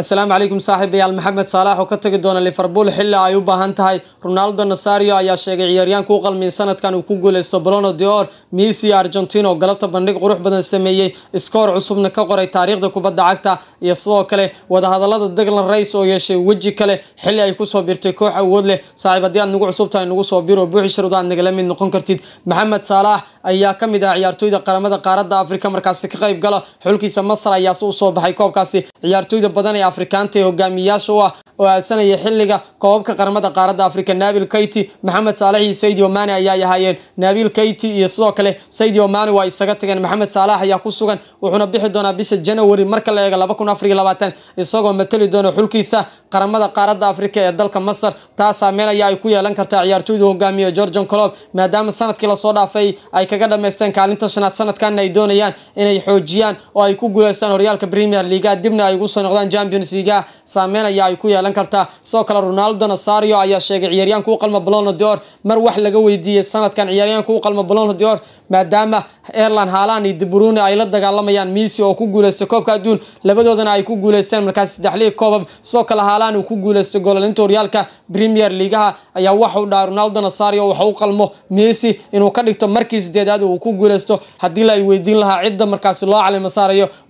asalaamu calaykum saaxiibayaal maxamed saalax oo ka tagi doona liverpool xilli ay u baahan tahay ronaldo nasario ayaa sheegay ciyaaryahanka u qalmiyay sanadkan uu ku guuleysto balono dior misi argentino galabta bandhig qurux badan sameeyey iskoor cusubna ka qoray taariikhda kubadda cagta iyo sidoo kale wadahadalada deglan rays oo yeeshay weji kale xilli ay kusoo birtay koox awood leh saaxiib haddii aad nagu cusubtahay nagu soo biro buuxi sharud aad nagala mid noqon kartid maxamed saalax ayaa ka mid ah ciyaartooyda qaramada qaaradda afrika markaasi ka qayb gala xulkiisa masar ayaase usoo baxay koobkaasi ciyaartooyda badan afrikaanta ee hogaamiyayaasha u ah oo aasanaya xilliga koobabka qaramada qaaradda afrika nabil keyti maxamed saalax iyo sayid yomani ayaa ahaayeen nabil keyti iyo sidoo kale sayid yomani waa isaga tageen maxamed saalax ayaa ku sugan wuxuuna bixi doonaa bisha janawari marka la eega isagoo matali doona xulkiisa qaramada qaaradda afrika ee dalka masar taas saameyn ayaa ay ku yeelan kartaa ciyaartooydu hogaamiye georgian colob maadaama sanadkii lasoo dhaafay ay kaga dhammaysteen kaalinta shanaad sanadkanna ay doonayaan inay xoojiyaan oo ay ku guuleystaan horyaalka premier liiga dibna ay ugu soo noqdaan championsliga saameyn ayaa ay ku yeelan kartaa sidoo kale ronaldo nasario ayaa sheegay ciyaaryaanka u qalma balon dior mar wax laga weydiiyey sanadkan ciyaaryaanka u qalma balon dior maadaama erlan haalan iyo debrune ay la dagaalamayaan misi oo ku guuleysta koobka adduun labadoodana ay ku guuleysteen markaas saddexlii koobab sidoo kale haalan uu ku guuleysta golalinta horyaalka premier ligaha ayaa waxau dhahay ronaldo nasario waxa u qalmo misi inuu ka dhigto markii sideedaad uu ku guuleysto hadii la ay weydiin lahaa cidda markaasi loo calimo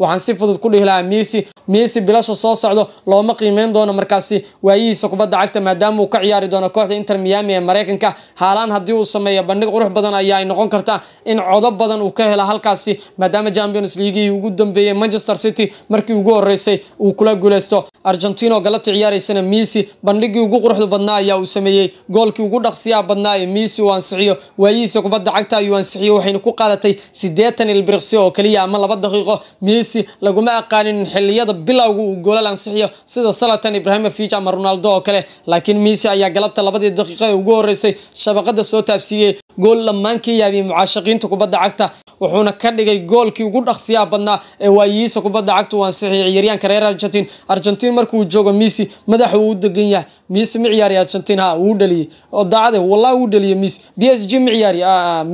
waxaan si fudud ku dhihi lahaa misi misi bilasha soo soo socdo looma qiimeyn doono markaasi waayihiisa kubadda cagta maadaama uu ka ciyaari doono kooxda inter miami ee mareykanka haalaan haddii uu sameeyo bandhig qurux badan ayaa ay noqon kartaa in codo badan uu ka helo halkaasi maadaama champions leaguii ugu dambeeyey manchester city markii ugu horeysay uu kula guuleysto argentino oo galabta ciyaaraysana miisi bandhigii ugu quruxda badnaa ayaa uu sameeyey goolkii ugu dhaqsiyaa badnaa ee miisi uu ansixiyo waayihiisa kubadda cagta ayuu ansixiyo waxayna ku qaadatay siddeetan ilbiriqsi oo keliya ama laba daqiiqo miisi laguma aqaanin xilliyada bilowga uu goolal ansixiyo sida salatan ibrahimovic ama ronaldo oo kale laakiin miisi ayaa galabta labadii daqiiqo ee ugu horeysay shabaqada soo taabsiiyey gool dhammaan ka yaabiyey mucaashaqiinta kubadda cagta wuxuuna ka dhigay goolkii ugu dhaqsiyaha badnaa ee waayihiisa kubadda cagta uu ansixiya ciyaaryaanka reer argentin argentin markuu joogo misi madaxa uu u degan yahay misi ma ciyaari argentin ha wuu dhaliyey oo daacade wallahi wuu dhaliyey misi b s g ma ciyaari ah, ah,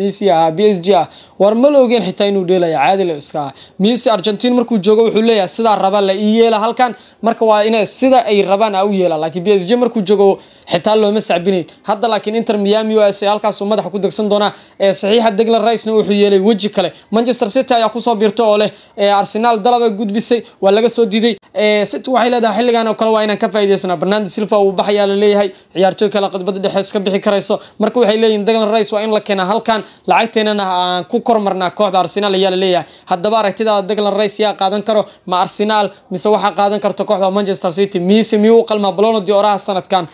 misi ah b s g ah war mal ogeen xitaa inuu dheelaya caadile iska ah mise argentiin markuu joogo wuxuu leeyahay sidaa raba la ii yeela halkan marka waa ina sida ay rabaan a u yeela laakiin b s j markuu joogo xitaa looma sacbinayn hadda laakiin inter miami o halkaasuu madaxa ku degsan doonaa ee saxiixa deglan ricena wuxuu yeelay weji kale manchester city ayaa kusoo biirta oo leh arsenaal dalaba gudbisay waa laga soo diiday city waxay leedahay xilligan oo kale waa inaan ka faa'idaysana bernando silva uu baxayaa la leeyahay ciyaartooy kale khadbada dhexe iska bixi karayso marka waxay leeyihin deglan rice waa in la keenaa halkan lacagteenana aan ku kormarnaa kooxda arsenaal ayaa laleeyahay haddaba aragtidaada deglan rice yaa qaadan karo ma arsenaal mise waxaa qaadan karta kooxda manchester city miise miyuu u qalmaa balonadi oraha sanadkan